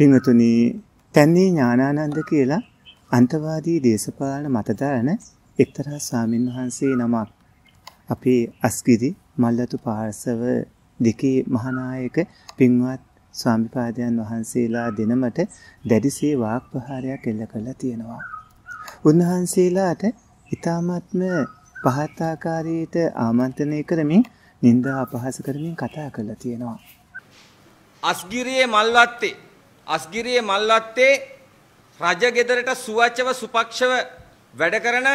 පින්වතුනි තැන්නේ ඥානානන්ද කියලා අන්තවාදී දේශපාලන මතදාන එක්තරා ස්වාමීන් වහන්සේ නමක් අපේ අස්ගිරි මල්ලතු පාර්සව දෙකේ මහානායක පින්වත් ස්වාමිපාදයන් වහන්සේලා දෙනමට දැඩිසේ වාක්පහාරයක් එල්ල කරලා තියෙනවා. උන්වහන්සේලාට ඊ타මත්ම පහත් ආකාරයට ආමන්ත්‍රණය කරමින් නින්දා අපහාස කරමින් කතා කරලා තියෙනවා. අස්ගිරියේ මල්වත්තේ අස්ගිරියේ මල්වත්තේ රජගෙදරට සුවච්චව සුපක්ෂව වැඩ කරන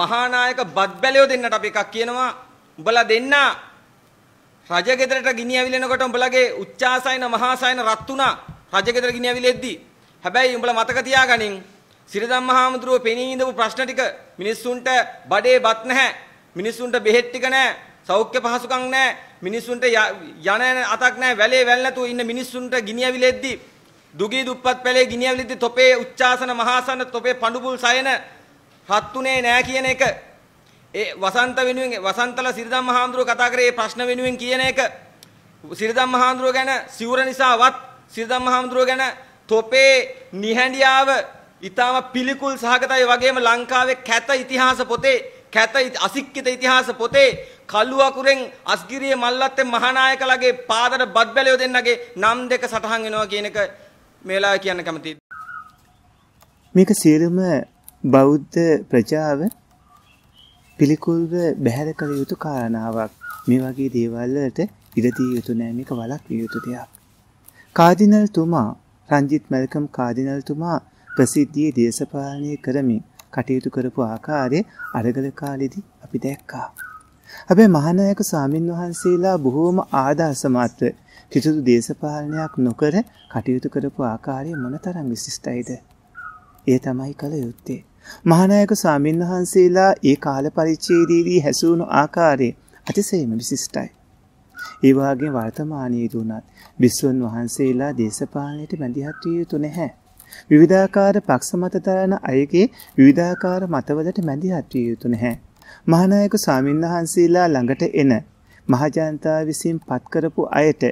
මහානායක බත් බැලියෝ දෙන්නට අපි එකක් කියනවා උඹලා දෙන්න රජගෙදරට ගිනි ඇවිලෙනකොට උඹලගේ උච්චාසයන මහාසයන රත් වුණා රජගෙදර ගිනි ඇවිලෙද්දි හැබැයි උඹලා මතක තියාගනින් සිරිදම්ම හාමුදුරුව පෙනී ඉඳපු ප්‍රශ්න ටික මිනිස්සුන්ට බඩේ බත් නැහැ මිනිස්සුන්ට බෙහෙත් ටික නැහැ සෞඛ්‍ය පහසුකම් නැහැ මිනිස්සුන්ට යන අතක් නැහැ වැලේ වැල් නැතුව ඉන්න මිනිස්සුන්ට ගිනි ඇවිලෙද්දි දුගී දුප්පත් පැලේ ගිනියවිලිද්දි තොපේ උච්චාසන මහාසන තොපේ පඬුපුල් සයන හත්ුනේ නෑ කියන එක ඒ වසන්ත වෙනුවෙන් වසන්තල සිරිදම් මහාඳුරෝ කතා කරේ ප්‍රශ්න වෙනුවෙන් කියන එක සිරිදම් මහාඳුරෝ ගැන සිවුර නිසාවත් සිරිදම් මහාඳුරෝ ගැන තොපේ නිහඬියාව ඊටාම පිළිකුල් සහගතයි වගේම ලංකාවේ කැත ඉතිහාස පොතේ කැත අසික්කිත ඉතිහාස පොතේ කළු අකුරෙන් අස්ගිරිය මල්ලත්තේ මහානායකලගේ පාදට බත් බැලියෝ දෙන්නගේ නම් දෙක සටහන් වෙනවා කියන එක මේලා කියන්න කැමති මේක සියලුම බෞද්ධ ප්‍රජාව පිළිකුල්ව බැහැර කළ යුතු කාරණාවක් මේ වගේ දේවල්ලට ඉඩදී යුතු නෑමික වලක් යුතු දෙයක්. කාදිනල් තුමා රංජිත් මැල්කම් කාදිනල් තුමා ප්‍රසිද්ධිය දේශපාලනය කරමින් කටයුතු කරපු ආකාරය අරගල කාලෙදි අපි දැක්කා. හැබැයි මහානායක ස්වාමින් වහන්සේලා බොහෝම ආදාසමත්ව කිසිදු දේශපාලනයක් නොකර කටයුතු කරපු ආකාරය මොනතරම් විශිෂ්ටයිද. ඒ තමයි කළ යුත්තේ. මහනායක ස්වාමීන් වහන්සේලා ඒ කාල පරිච්චේදීදී හැසූුණු ආකාරය අතිසේම විශිෂ්ටයි. ඒවාගේ වර්තමානයේ දුනත් බිස්වන් වහන්සේලා දේශපාලනයට බැඳිහත්විය යුතු නැහැ. විවිධාකාර පක්ෂ මත දරන අයගේ විවිධාකාර මතවලට මැදිහත්විය යුතු නැහැ. මහනායක ස්වාමීන් වහන්සේලා ළඟට එන මහජනතාව විසින් පත්කරපු අයට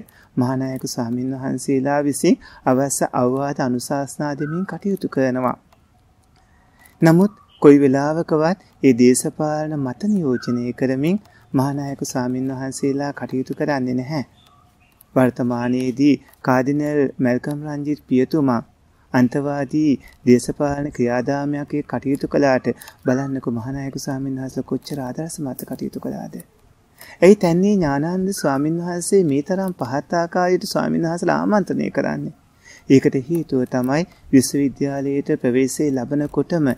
මහානායක ස්වාමීන් වහන්සේලා විසින් අවශ්‍ය අවවාද අනුශාසනා දෙමින් කටයුතු කරනවා. නමුත් කොයි වෙලාවකවත් ඒ දේශපාලන මත නියෝජනය කරමින් මහානායක ස්වාමීන් වහන්සේලා කටයුතු කරන්නේ නැහැ. වර්තමානයේදී කාදිනල් මැල්කම් රංජිත් පියතුමා අන්තවාදී දේශපාලන ක්‍රියාදාමයකේ කටයුතු කළාට බලන්නකො මහානායක ස්වාමීන් වහන්සේ කොච්චර ආදර්ශමත් කටයුතු කළාද ඇයි තැන්නේ ඥානන්ද ස්වාමීන් වහන්සේ මේ තරම් පහත්තාකාරයට ස්වාමීන් වහන්සලා ආමන්ත්‍රණය කරන්නේ. ඒකට හේතුව තමයි විශ්වවිද්‍යාලයට ප්‍රවේශය ලබනකොටම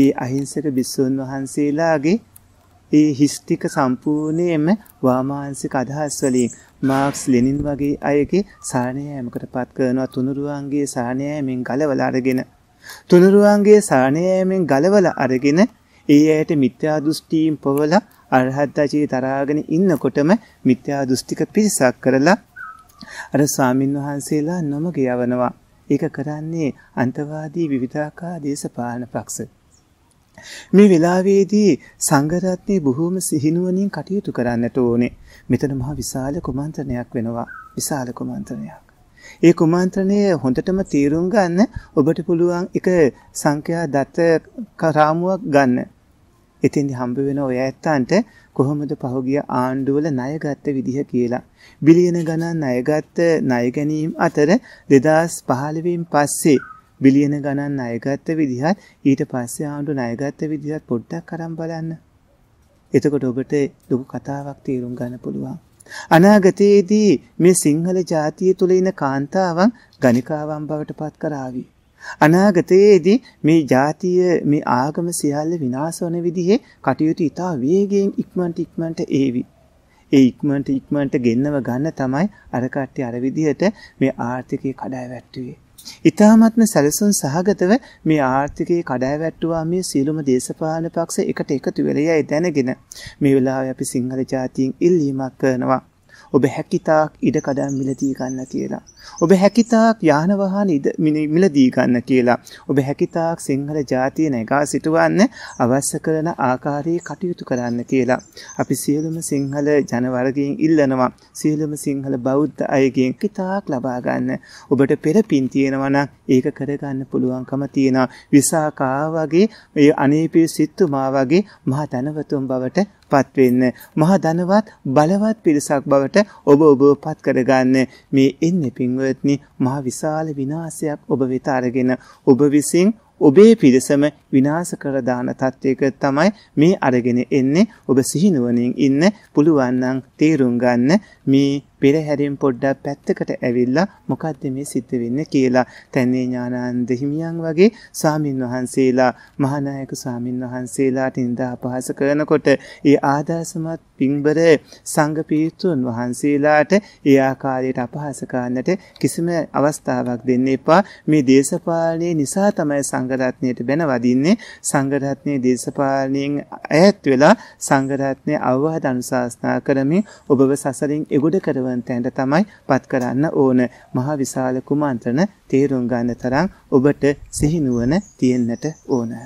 ඒ අහිංසක බිස්සුන් වහන්සේලාගේ ඒ හිස්ටික සම්පූර්ණයෙන්ම වාමාංශික අදහස් වලින් මාක්ස් ලෙනින් වගේ අයගේ සාරණයෑමකට පත් කරනවා තුනුරුවන්ගේ සාරණයෑමෙන් ගලවලා අරගෙන තුනුරුවන්ගේ සාරණයෑමෙන් ගලවලා අරගෙන ඒ ඇයට මිත්‍යා දෘෂ්ටීන් පොවලා අරහත්තාචී තරාගෙන ඉන්නකොටම මිත්‍යා දෘෂ්ටික පිරිසක් කරලා අර ස්වාමින් වහන්සේලා නොමග යවනවා. ඒක කරන්නේ අන්තවාදී විවිධාකා දේශපාලන පක්ෂ. මේ වෙලාවේදී සංඝරත්නයේ බොහෝම සිහිනුවණින් කටයුතු කරන්නට ඕනේ. මෙතන මහා විශාල කුමන්ත්‍රණයක් වෙනවා. විශාල කුමන්ත්‍රණයක්. ඒ කුමන්ත්‍රණය හොඳටම තේරුම් ගන්න ඔබට පුළුවන් එක සංඛ්‍යා දත්ත කරාමුවක් ගන්න. එතෙන්දි හම්බ වෙන ඔය ඇත්තන්ට කොහොමද පහුගිය ආණ්ඩුවල ණය ගත්ත විදිහ කියලා. බිලියන ගණන් ණය ගත්ත ණය ගැනීම අතර 2015 වෙනි පස්සේ බිලියන ගණන් ණය ගත්ත විදිහත් ඊට පස්සේ ආණ්ඩු ණය ගත්ත විදිහත් පොඩ්ඩක් අරන් බලන්න. එතකොට ඔබට ලොකු කතාවක් තේරුම් ගන්න පුළුවන්. අනාගතයේදී මේ සිංහල ජාතිය තුළ ඉන කාන්තාවන් ගණිකාවන් බවට පත් කරાવી. අනාගතයේදී මේ ජාතිය මේ ආගම සියල්ල විනාශ වන විදිහේ කටයුතු ඉතා වේගයෙන් ඉක්මනට ඉක්මනට ඒවි. ඒ ඉක්මනට ඉක්මනට ගෙන්නව ගන්න තමයි අර කට්ටිය අර විදිහට මේ ආර්ථිකය කඩාවැට්ටුවේ. ඉතාමත්ම සැලසුම් සහගතව මේ ආර්ථිකයේ කඩාවැට්ටුවා මේ සියලුම දේශපාලන පක්ෂ එකට එකතු වෙලයයි දැනගෙන මේ වෙලාවේ අපි සිංහල ජාතියෙන් ඉල්ලීමක් කරනවා. ඔබ හැකිතාක් ඉඩකඩම් මිලදී ගන්න කියලා. ඔබ හැකිතාක් යාන වාහන මිලදී ගන්න කියලා. ඔබ හැකිතාක් සිංහල ජාතිය නැගා සිටවන්න අවශ්‍ය කරන ආකාරයේ කටයුතු කරන්න කියලා. අපි සියලුම සිංහල ජන වර්ගයෙන් ඉල්ලනවා. සියලුම සිංහල බෞද්ධ අයගෙන් කිතාක් ලබා ගන්න. ඔබට පෙර පින් තියෙනවා නම් ඒක කරගන්න පුළුවන්කම තියෙනවා. විසාකා වගේ මේ අනේපේ සිත්තුමා වගේ මහා ධනවතුන් බවට පත්වෙන්න මහ ධනවත් බලවත් පිරිසක් බවට ඔබ ඔබ පත් කරගන්න මේ එන්නේ පින්වත්නි මහ විශාල විනාශයක් ඔබ වෙත අරගෙන ඔබ විසින් ඔබේ පිරිසම විනාශ කර දාන තත්වයක තමයි මේ අරගෙන එන්නේ ඔබ සිහිනුවණින් ඉන්න පුළුවන් නම් තේරුම් ගන්න මේ පෙරහැරෙන් පොඩ්ඩක් පැත්තකට ඇවිල්ලා මොකද්ද මේ සිද්ධ වෙන්නේ කියලා තන්නේ ඥානানন্দ හිමියන් වගේ සාමින් වහන්සේලා මහානායක සාමින් වහන්සේලාට ඉඳා අපහාස කරනකොට ඒ ආදාසමත් පින්බර සංඝ පීතුන් වහන්සේලාට ඒ ආකාරයට අපහාස කරන්නට කිසිම අවස්ථාවක් දෙන්න එපා මේ දේශපාලනයේ නිසා තමයි සංඝ රත්නයට බැන වදින්නේ සංඝ රත්නයේ දේශපාලනයෙන් ඈත් වෙලා සංඝ රත්නය අවවාද අනුශාසනා කරමින් ඔබව සසරින් එගොඩ කරවන ධනවන්තයන්ට තමයි පත් කරන්න ඕන මහා විශාල කුමන්ත්‍රණ තේරුම් ගන්න තරම් ඔබට සිහිනුවන තියෙන්නට ඕන.